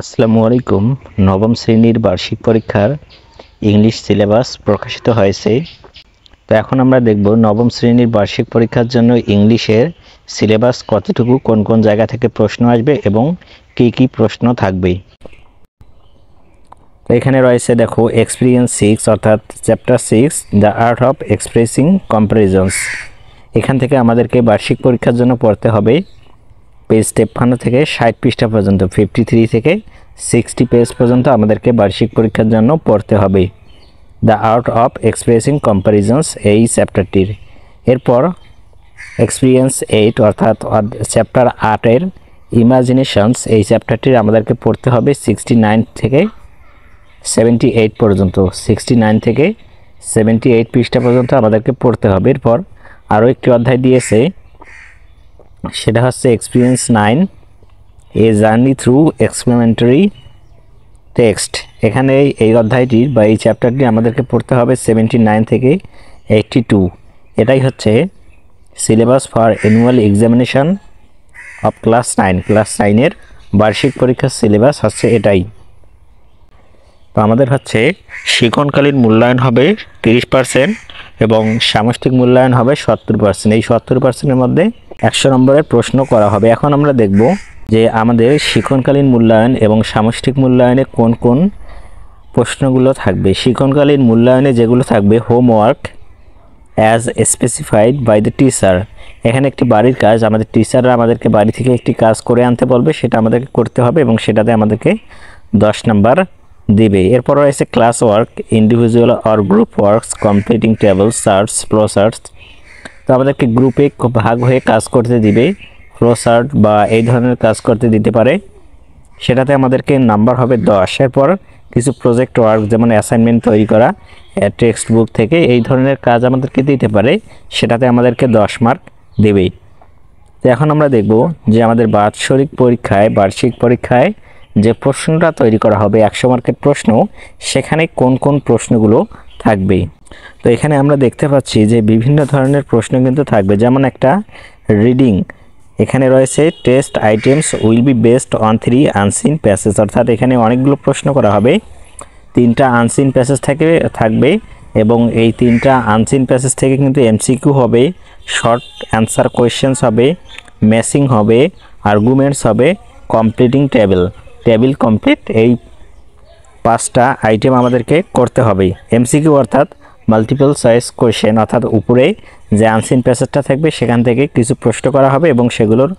আসসালামু আলাইকুম নবম শ্রেণীর বার্ষিক পরীক্ষার ইংলিশ সিলেবাস প্রকাশিত হয়েছে তো এখন আমরা দেখব নবম শ্রেণীর বার্ষিক পরীক্ষার জন্য ইংলিশের সিলেবাস কতটুকু কোন কোন জায়গা থেকে প্রশ্ন আসবে এবং কি কি প্রশ্ন থাকবে তো এখানে রয়েছে দেখো এক্সপিরিয়েন্স সিক্স অর্থাৎ chapter six the art of expressing comparisons এখান থেকে আমাদেরকে বার্ষিক পরীক্ষার জন্য পড়তে হবে পেজ তেপ্পান্ন থেকে ষাট পৃষ্ঠা পর্যন্ত ফিফটি থ্রি থেকে সিক্সটি পেজ পর্যন্ত আমাদেরকে বার্ষিক পরীক্ষার জন্য পড়তে হবে the art of expressing comparisons এই চ্যাপ্টারটির এরপর এক্সপিরিয়েন্স এইট অর্থাৎ চ্যাপ্টার আটের ইমাজিনেশনস এই চ্যাপ্টারটির আমাদেরকে পড়তে হবে সিক্সটি নাইন থেকে সেভেন্টি এইট পর্যন্ত সিক্সটি নাইন থেকে সেভেন্টি এইট পৃষ্ঠা পর্যন্ত আমাদেরকে পড়তে হবে এরপর আরও একটি অধ্যায় দিয়েছে সেটা হচ্ছে experience nine a journey through experimentary text এখানে এই অধ্যায়টির বা এই চ্যাপ্টারটি আমাদেরকে পড়তে হবে সেভেন্টি নাইন থেকে এইটটি টু এটাই হচ্ছে syllabus for annual examination of class nine class নাইনের বার্ষিক পরীক্ষার সিলেবাস হচ্ছে এটাই তো আমাদের হচ্ছে শিক্ষণকালীন মূল্যায়ন হবে তিরিশ পার্সেন্ট এবং সামষ্টিক মূল্যায়ন হবে সত্তর পার্সেন্ট এই সত্তর পার্সেন্টের মধ্যে একশো নম্বরের প্রশ্ন করা হবে এখন আমরা দেখব যে আমাদের শিক্ষণকালীন মূল্যায়ন এবং সামষ্টিক মূল্যায়নে কোন কোন প্রশ্নগুলো থাকবে শিক্ষণকালীন মূল্যায়নে যেগুলো থাকবে homework as specified by the teacher এখানে একটি বাড়ির কাজ আমাদের টিচাররা আমাদেরকে বাড়ি থেকে একটি কাজ করে আনতে বলবে সেটা আমাদেরকে করতে হবে এবং সেটাতে আমাদেরকে দশ নাম্বার দেবে এরপর রয়েছে class work individual or group works completing table search pro search তো আমাদেরকে গ্রুপে ভাগ হয়ে কাজ করতে দিবে ফ্লোসার্ট বা এই ধরনের কাজ করতে দিতে পারে সেটাতে আমাদেরকে নাম্বার হবে দশ এরপর কিছু প্রজেক্ট ওয়ার্ক যেমন অ্যাসাইনমেন্ট তৈরি করা টেক্সট বুক থেকে এই ধরনের কাজ আমাদেরকে দিতে পারে সেটাতে আমাদেরকে দশ মার্ক দেবেই তো এখন আমরা দেখব যে আমাদের বাৎসরিক পরীক্ষায় বার্ষিক পরীক্ষায় যে প্রশ্নটা তৈরি করা হবে একশো মার্কের প্রশ্ন সেখানে কোন কোন প্রশ্নগুলো থাকবে তো এখানে আমরা দেখতে পাচ্ছি যে বিভিন্ন ধরনের প্রশ্ন কিন্তু থাকবে যেমন একটা রিডিং এখানে রয়েছে test items will be best on three unseen passage অর্থাৎ এখানে অনেকগুলো প্রশ্ন করা হবে তিনটা আনসিন প্যাসেজ থেকে থাকবে এবং এই তিনটা আনসিন প্যাসেজ থেকে কিন্তু এমসিকিউ হবে শর্ট অ্যান্সার কোয়েশ্চেন্স হবে ম্যাসিং হবে আর্গুমেন্টস হবে কমপ্লিটিং টেবিল টেবিল কমপ্লিট এই পাঁচটা আইটেম আমাদেরকে করতে হবে এমসিকিউ অর্থাৎ মাল্টিপল চয়েস কোয়েশ্চেন অর্থাৎ উপরে যে আনসিন প্যাসেজটা থাকবে সেখান থেকে কিছু প্রশ্ন করা হবে এবং সেগুলোর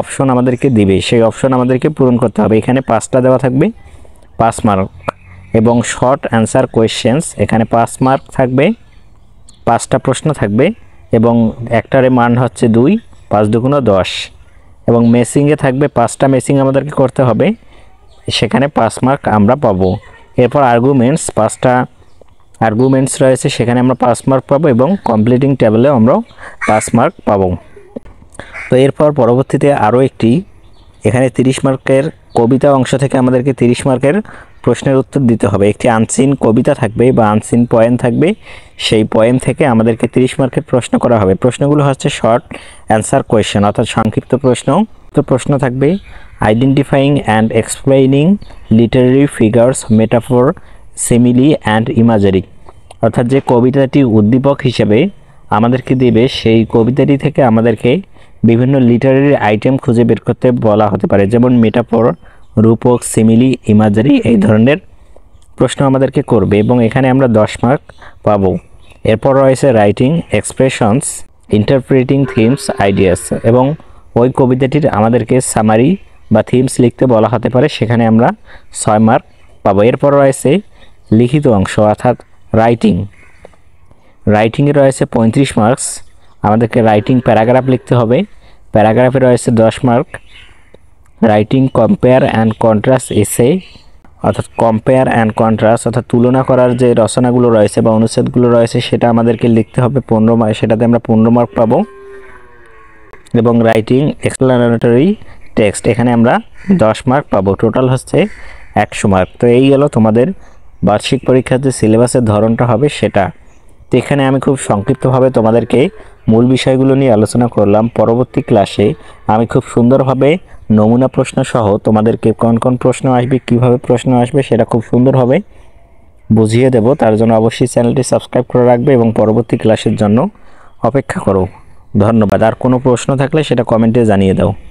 অপশন আমাদেরকে দিবে সেই অপশন আমাদেরকে পূরণ করতে হবে এখানে পাঁচটা দেওয়া থাকবে পাঁচ মার্ক এবং শর্ট অ্যান্সার কোয়েশ্চেন্স এখানে পাঁচ মার্ক থাকবে পাঁচটা প্রশ্ন থাকবে এবং একটারে মান হচ্ছে দুই পাঁচ দুগুণ দশ এবং মেসিংয়ে থাকবে পাঁচটা মেসিং আমাদেরকে করতে হবে সেখানে পাঁচ মার্ক আমরা পাবো এরপর আর্গুমেন্টস পাঁচটা আর্গুমেন্টস রয়েছে সেখানে আমরা পাঁচ মার্ক পাবো এবং কমপ্লিটিং টেবলে আমরা পাঁচ মার্ক পাবো তো এরপর পরবর্তীতে আরও একটি এখানে 30 মার্কের কবিতা অংশ থেকে আমাদেরকে 30 মার্কের প্রশ্নের উত্তর দিতে হবে একটি আনসিন কবিতা থাকবে বা আনসিন পয়েম থাকবে সেই পয়েম থেকে আমাদেরকে 30 মার্কের প্রশ্ন করা হবে প্রশ্নগুলো হচ্ছে শর্ট অ্যান্সার কোয়েশ্চেন অর্থাৎ সংক্ষিপ্ত প্রশ্ন তো প্রশ্ন থাকবে identifying and explaining literary figures metaphor simile and imagery অর্থাৎ যে কবিতাটি উদ্দীপক হিসেবে আমাদেরকে দেবে সেই কবিতাটি থেকে আমাদেরকে বিভিন্ন লিটারেরি আইটেম খুঁজে বের করতে বলা হতে পারে যেমন মেটাফর রূপক সিমিলি ইমাজারি এই ধরনের প্রশ্ন আমাদেরকে করবে এবং এখানে আমরা দশ মার্ক পাব এরপর রয়েছে writing expressions interpreting themes ideas এবং ওই কবিতাটির আমাদেরকে সামারি বা থিমস লিখতে বলা হতে পারে সেখানে আমরা ছয় মার্ক পাবো এরপর রয়েছে লিখিত অংশ অর্থাৎ রাইটিং রাইটিংয়ে রয়েছে পঁয়ত্রিশ মার্কস আমাদেরকে রাইটিং প্যারাগ্রাফ লিখতে হবে প্যারাগ্রাফে রয়েছে দশ mark writing compare and contrast essay অর্থাৎ কম্পেয়ার অ্যান্ড কন্ট্রাস্ট অর্থাৎ তুলনা করার যে রচনাগুলো রয়েছে বা অনুচ্ছেদগুলো রয়েছে সেটা আমাদেরকে লিখতে হবে পনেরো মার্ক সেটাতে আমরা পনেরো মার্ক পাবো এবং রাইটিং এক্সপ্লানেটরি টেক্সট এখানে আমরা দশ মার্ক পাবো টোটাল হচ্ছে একশো মার্ক তো এই গেলো তোমাদের বার্ষিক পরীক্ষার যে সিলেবাসের ধরনটা হবে সেটা তো এখানে আমি খুব সংক্ষিপ্তভাবে তোমাদেরকে মূল বিষয়গুলো নিয়ে আলোচনা করলাম পরবর্তী ক্লাসে আমি খুব সুন্দরভাবে নমুনা প্রশ্ন সহ তোমাদেরকে কোন কোন প্রশ্ন আসবে কিভাবে প্রশ্ন আসবে সেটা খুব সুন্দরভাবে বুঝিয়ে দেব তার জন্য অবশ্যই চ্যানেলটি সাবস্ক্রাইব করে রাখবে এবং পরবর্তী ক্লাসের জন্য অপেক্ষা করো ধন্যবাদ আর কোনো প্রশ্ন থাকলে সেটা কমেন্টে জানিয়ে দাও